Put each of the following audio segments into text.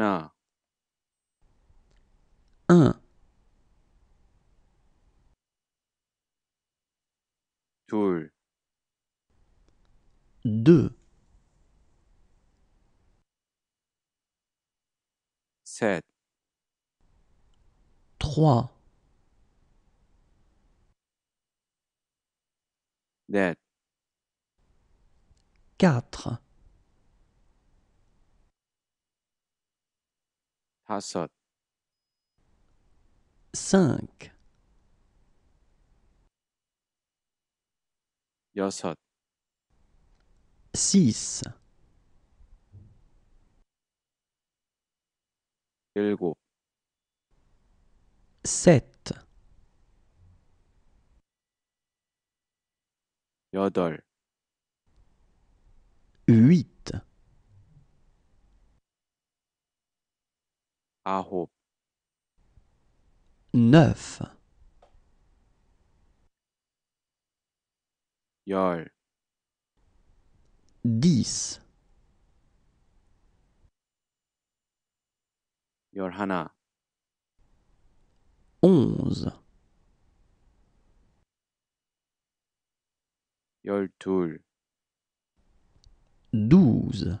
un deux deux sept trois quatre Hasot. 5. Yosot. 6. 7. 7. 8. 9 10 10 11 11 12 12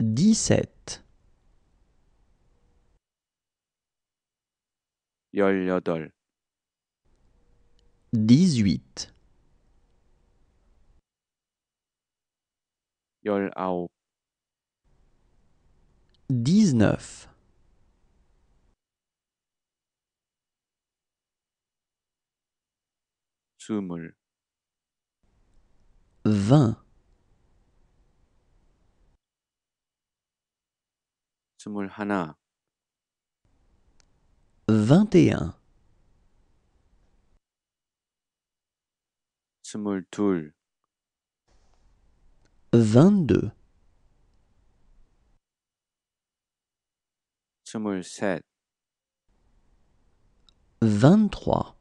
dix-sept dix-huit dix-neuf 21 22 23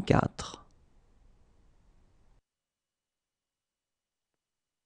24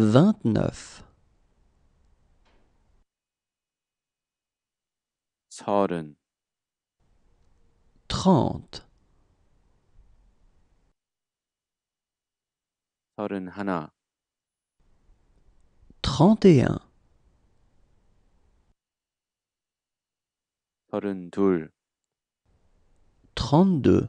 vingt-neuf. trente. trente et un. 32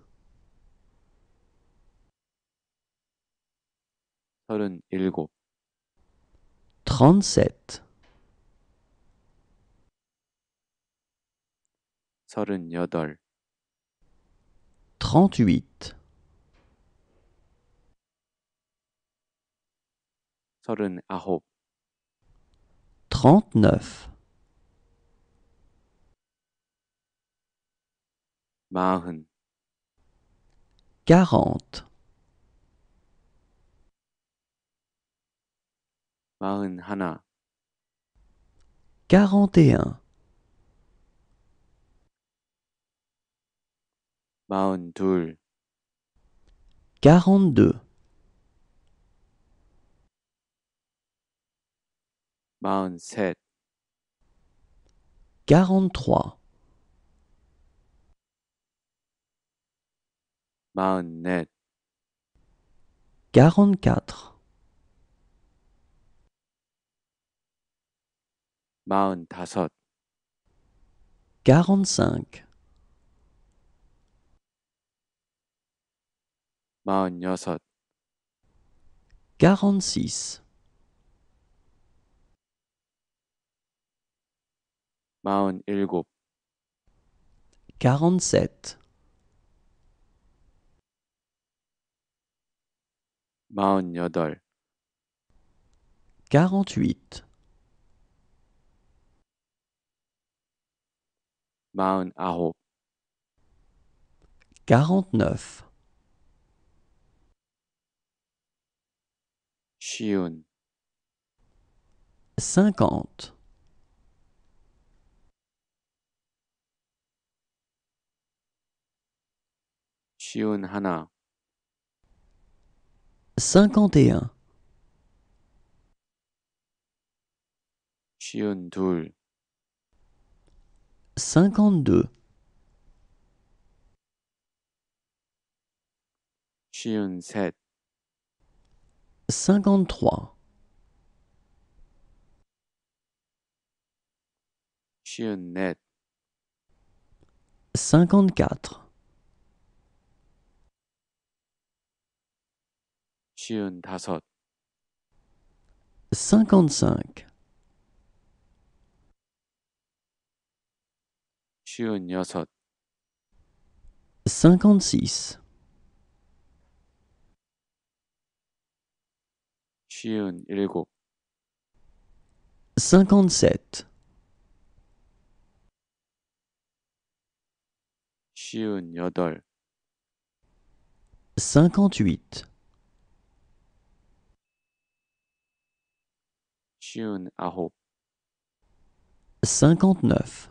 서른일곱 37 서른여덟 38 서른아홉 39 마흔 40 quarante et un 마흔둘 quarante-deux sept. quarante-trois Net. quarante-quatre 45. 46. 47. 48. Mount Aho. 49. Shiun. 50. Shiun Hana. 51. Shiun Tul cinquante-deux. cinquante-trois. cinquante-quatre. cinquante-cinq. 56 57 58 58 59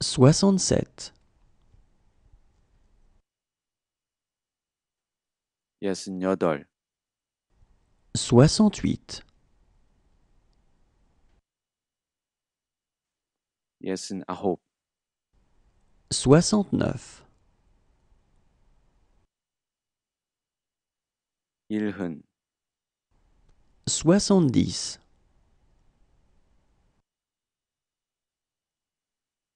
Soixante-sept soixante-huit soixante-neuf soixante-dix.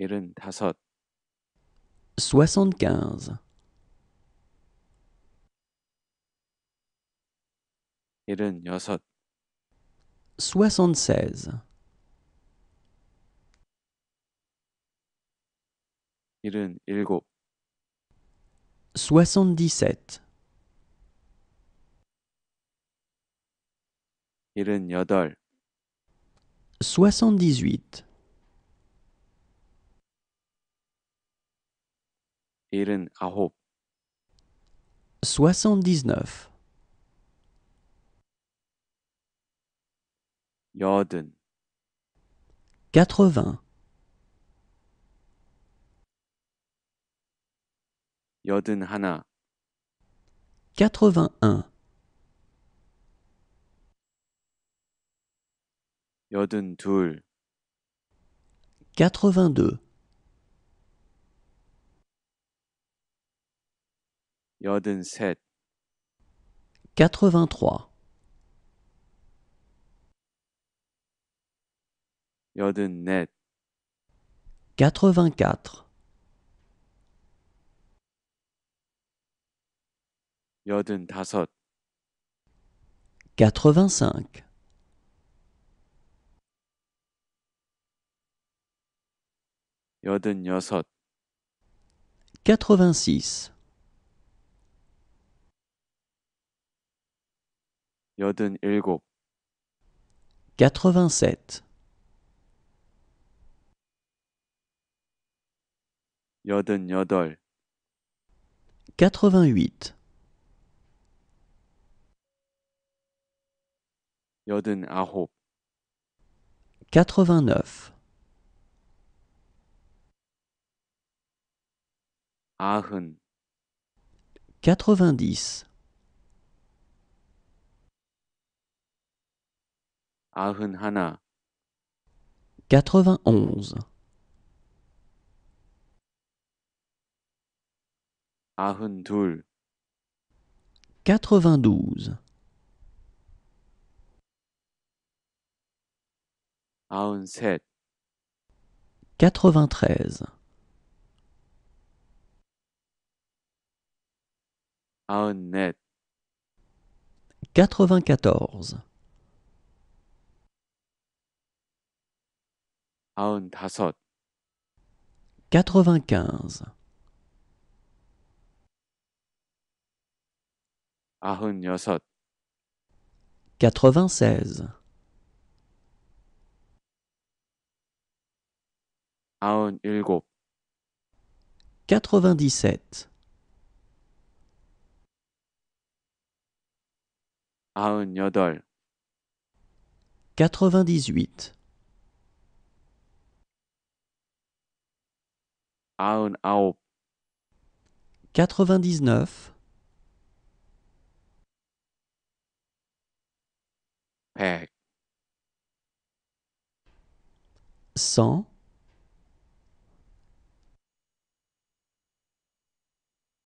75 soixante-quinze soixante-seize soixante-dix-sept soixante-dix-huit 79 79 80 80 81 81 82 82 83 84 85 86 87. 88. 89. 90. Quatre-vingt-onze. Quatre-vingt-douze. Quatre-vingt-treize. Quatre-vingt-quatorze. 95 96 97 98 99 100